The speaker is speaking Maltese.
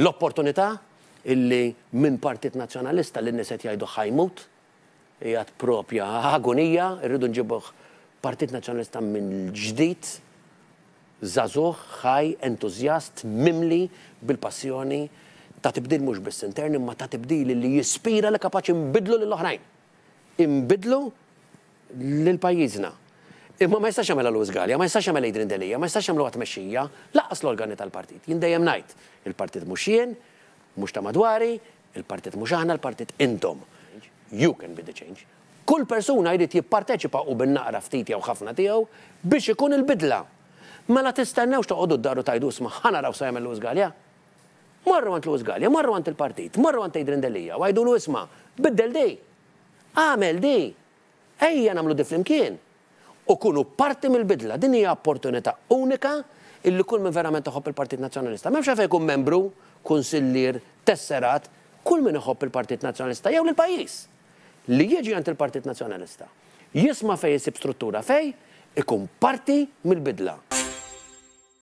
L-opportunità illi minn partit nazjonalista li niset jajdu ħajmut, jgħat propja agonija, irridu nġibuħ partit nazjonalista minn ġdijt, zazuħ, ħaj, entuzjast, mimli bil-passjoni ta' tibdil mux biss interni, ma ta' tibdil li jispira li kapaċi imbidlu l-oħrajn. Imbidlu l-pajizna. Imma ma jistax jagħmel Lewis Gallia, ma jistax jagħmel Adrian Delija, ma jistax jagħmel waqt mexxija, laqas l-organi tal-partit. Jien dejjem ngħid, il-partit mhux jien, mhux ta' madwari, il-partit mhux aħna, il-partit intom. You can be the change. Kull persuna jrid jipparteċipa u bin-naqra ftit jew ħafna tiegħu biex ikun il-bidla. Mela tistennewx toqgħodu d-daru tajdu sma ħanaraw raw jagħmel Lewis Gallia. Marru għant Lewis Gallia, marru għand il-partit, marru għand Adrian Delija, u għajdu isma' biddel di, għamel di, ejja namlu di flimkien u kunu parti mill-bidla. Din hija opportunità unika illi kull minn verament iħobb il-Partit Nazzjonalista. Memx għalfejn jkun membru, kunsillier, tesserat, kull minn iħobb il-Partit Nazzjonalista jew l-pajjiż li jiġi għand il-Partit Nazzjonalista. Jisma' fejn jisib struttura fej ikun parti mill-bidla.